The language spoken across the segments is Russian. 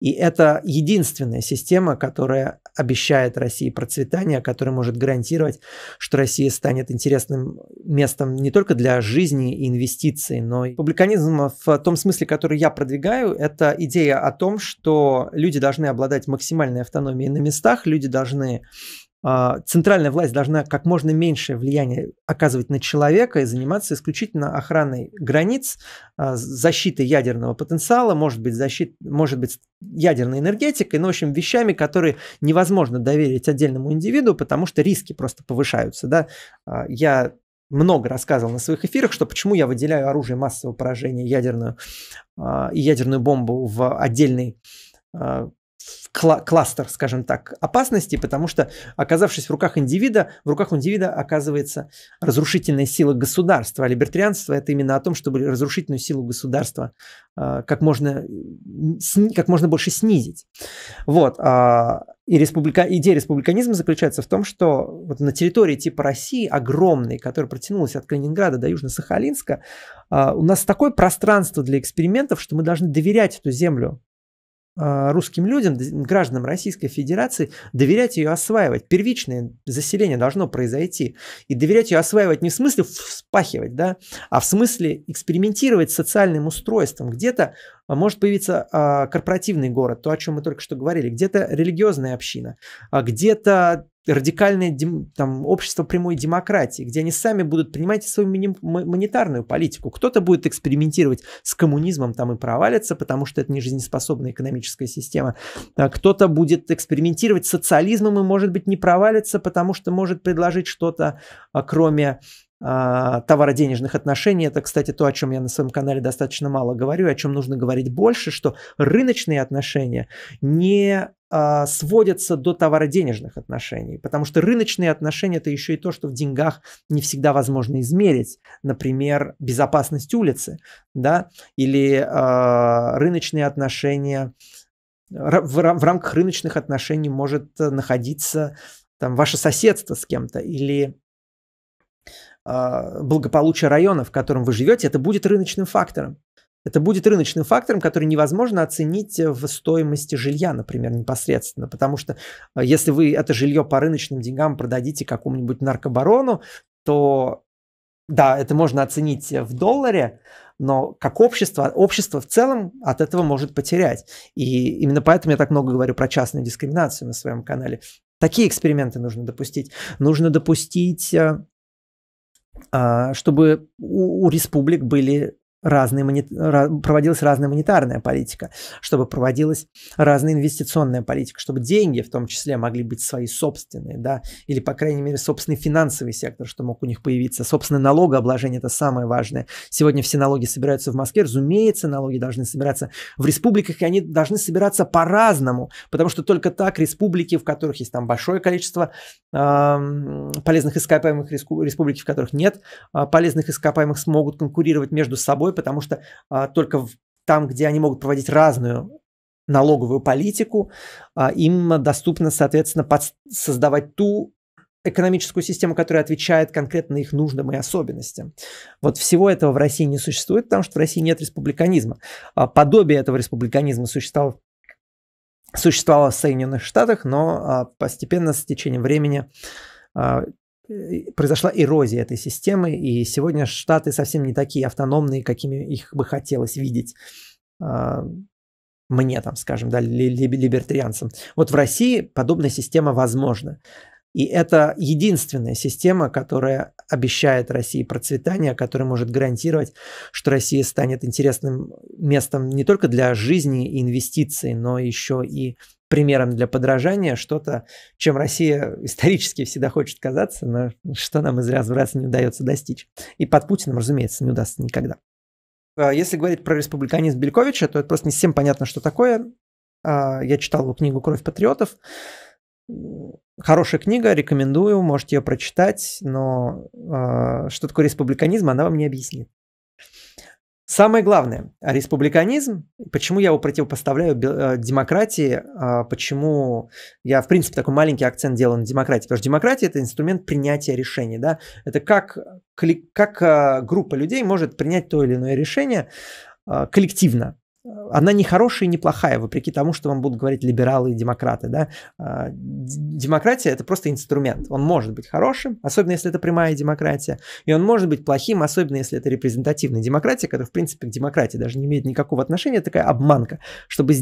И это единственная система, которая обещает России процветание, которая может гарантировать, что Россия станет интересным местом не только для жизни и инвестиций, но и публиканизма в том смысле, который я продвигаю, это идея о том, что люди должны обладать максимальной автономией на местах, люди должны а, центральная власть должна как можно меньшее влияние оказывать на человека и заниматься исключительно охраной границ, а, защитой ядерного потенциала, может быть, защит, может быть ядерной энергетикой, ну, в общем, вещами, которые невозможно доверить отдельному индивиду, потому что риски просто повышаются. Да? А, я много рассказывал на своих эфирах, что почему я выделяю оружие массового поражения, ядерную и ядерную бомбу в отдельный кла- кластер, скажем так, опасности, потому что, оказавшись в руках индивида, в руках индивида оказывается разрушительная сила государства. А либертарианство – это именно о том, чтобы разрушительную силу государства э, как, можно, сни- как можно больше снизить. Вот. Э, и республика... идея республиканизма заключается в том, что вот на территории типа России, огромной, которая протянулась от Калининграда до Южно-Сахалинска, э, у нас такое пространство для экспериментов, что мы должны доверять эту землю а, русским людям, гражданам Российской Федерации, доверять ее осваивать. Первичное заселение должно произойти. И доверять ее осваивать не в смысле вспахивать, да, а в смысле экспериментировать с социальным устройством. Где-то а, может появиться а, корпоративный город, то, о чем мы только что говорили, где-то религиозная община, где-то радикальное там, общество прямой демократии, где они сами будут принимать свою монетарную политику. Кто-то будет экспериментировать с коммунизмом там и провалится, потому что это не жизнеспособная экономическая система. А кто-то будет экспериментировать с социализмом и, может быть, не провалится, потому что может предложить что-то, а, кроме а, товароденежных отношений. Это, кстати, то, о чем я на своем канале достаточно мало говорю, о чем нужно говорить больше, что рыночные отношения не а, сводятся до товароденежных отношений, потому что рыночные отношения это еще и то, что в деньгах не всегда возможно измерить, например, безопасность улицы, да, или э, рыночные отношения в, в рамках рыночных отношений может э, находиться там ваше соседство с кем-то или а, благополучие района, в котором вы живете, это будет рыночным фактором. Это будет рыночным фактором, который невозможно оценить э, в стоимости жилья, например, непосредственно. Потому что э, если вы это жилье по рыночным деньгам продадите какому-нибудь наркобарону, то да, это можно оценить э, в долларе, но как общество, общество в целом от этого может потерять. И именно поэтому я так много говорю про частную дискриминацию на своем канале. Такие эксперименты нужно допустить. Нужно допустить, а, чтобы у, республик были разные мони... проводилась разная монетарная политика, чтобы проводилась разная инвестиционная политика, чтобы деньги в том числе могли быть свои собственные, да, или, по крайней мере, собственный финансовый сектор, что мог у них появиться. Собственное налогообложение – это самое важное. Сегодня все налоги собираются в Москве, разумеется, налоги должны собираться в республиках, и они должны собираться по-разному, потому что только так республики, в которых есть там большое количество э, полезных ископаемых, республики, в которых нет э, полезных ископаемых, смогут конкурировать между собой собой, потому что а, только в, там, где они могут проводить разную налоговую политику, а, им доступно, соответственно, под, создавать ту экономическую систему, которая отвечает конкретно их нуждам и особенностям. Вот всего этого в России не существует, потому что в России нет республиканизма. А, подобие этого республиканизма существовало существовала в Соединенных Штатах, но а, постепенно с течением времени а, произошла эрозия этой системы, и сегодня Штаты совсем не такие автономные, какими их бы хотелось видеть а, мне там, скажем, да, либертарианцам. Вот в России подобная система возможна. И это единственная система, которая обещает России процветание, которая может гарантировать, что Россия станет интересным местом не только для жизни и инвестиций, но еще и примером для подражания, что-то, чем Россия исторически всегда хочет казаться, но что нам из раз в раз не удается достичь. И под Путиным, разумеется, не удастся никогда. А, если говорить про республиканизм Бельковича, то это просто не всем понятно, что такое. А, я читал его книгу «Кровь патриотов». Хорошая книга, рекомендую, можете ее прочитать, но а, что такое республиканизм, она вам не объяснит. Самое главное, республиканизм, почему я его противопоставляю э, демократии, а, почему я, в принципе, такой маленький акцент делаю на демократии, потому что демократия – это инструмент принятия решений, да, это как, как э, группа людей может принять то или иное решение а, коллективно, она не хорошая и не плохая, вопреки тому, что вам будут говорить либералы и демократы. Да? А, демократия – это просто инструмент. Он может быть хорошим, особенно если это прямая демократия, и он может быть плохим, особенно если это репрезентативная демократия, которая, в принципе, к демократии даже не имеет никакого отношения, такая обманка, чтобы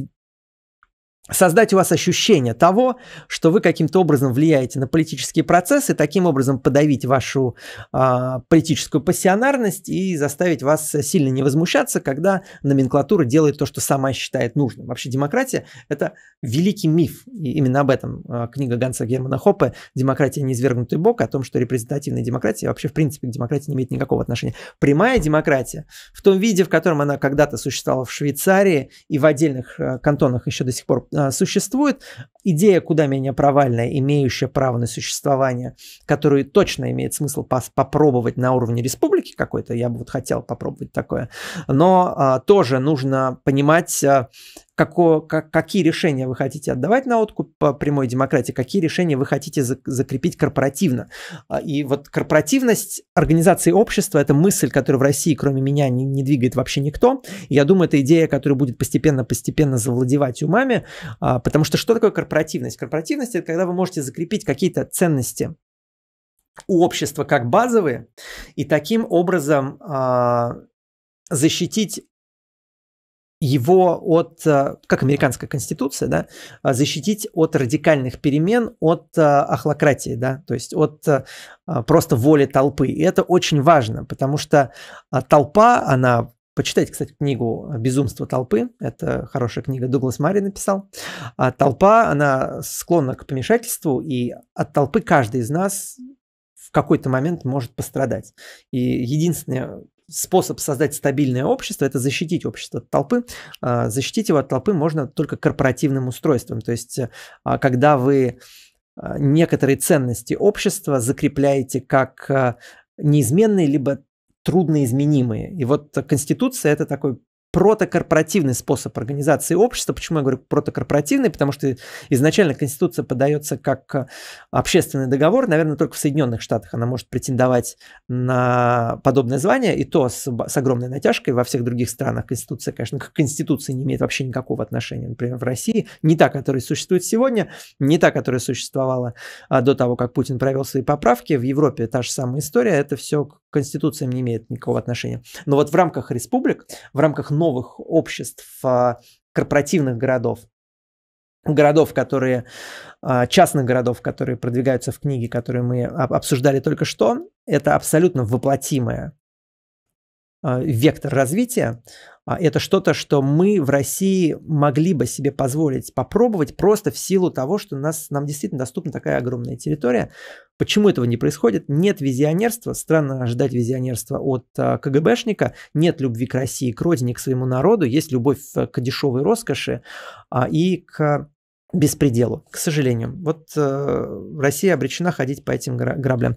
создать у вас ощущение того, что вы каким-то образом влияете на политические процессы, таким образом подавить вашу а, политическую пассионарность и заставить вас сильно не возмущаться, когда номенклатура делает то, что сама считает нужным. Вообще демократия – это великий миф. И именно об этом а, книга Ганса Германа Хоппе «Демократия неизвергнутый бог», о том, что репрезентативная демократия вообще в принципе к демократии не имеет никакого отношения. Прямая демократия в том виде, в котором она когда-то существовала в Швейцарии и в отдельных а, кантонах еще до сих пор э, а, существует идея куда менее провальная, имеющая право на существование, которую точно имеет смысл пос- попробовать на уровне республики какой-то, я бы вот хотел попробовать такое, но а, тоже нужно понимать, а, како, как, какие решения вы хотите отдавать на откуп по прямой демократии, какие решения вы хотите закрепить корпоративно. А, и вот корпоративность организации общества – это мысль, которую в России, кроме меня, не, не двигает вообще никто. я думаю, это идея, которая будет постепенно-постепенно завладевать умами, а, потому что что такое корпоративность? Корпоративность – это когда вы можете закрепить какие-то ценности у общества как базовые, и таким образом а, защитить его от, а, как американская конституция, да, а, защитить от радикальных перемен, от а, ахлократии, да, то есть от просто воли толпы. И это очень важно, потому что толпа, она Почитайте, кстати, книгу «Безумство толпы». Это хорошая книга, Дуглас Мари написал. А толпа, она склонна к помешательству, и от толпы каждый из нас в какой-то момент может пострадать. И единственное, способ создать стабильное общество – это защитить общество от толпы. А, защитить его от толпы можно только корпоративным устройством. То есть, а, когда вы а, некоторые ценности общества закрепляете как неизменные, либо трудноизменимые. И вот Конституция – это такой протокорпоративный способ организации общества. Почему я говорю протокорпоративный? Потому что изначально Конституция подается как э, общественный договор. Наверное, только в Соединенных Штатах она может претендовать на подобное звание, и то с, с огромной натяжкой. Во всех других странах Конституция, конечно, к Конституции не имеет вообще никакого отношения. Например, в России не та, которая существует сегодня, не та, которая существовала а, до того, как Путин провел свои поправки. В Европе та же самая история. Это все к конституциям не имеет никакого отношения. Но вот в рамках республик, в рамках новых обществ, а, корпоративных городов, городов, которые, а, частных городов, которые продвигаются в книге, которые мы обсуждали только что, это абсолютно воплотимое а, вектор развития, а это что-то, что мы в России могли бы себе позволить попробовать просто в силу того, что нас, нам действительно доступна такая огромная территория. Почему этого не происходит? Нет визионерства, странно ожидать визионерства от а, КГБшника, нет любви к России, к родине, к своему народу, есть любовь э, к дешевой роскоши а, и к беспределу, к сожалению. Вот э, Россия обречена ходить по этим граблям.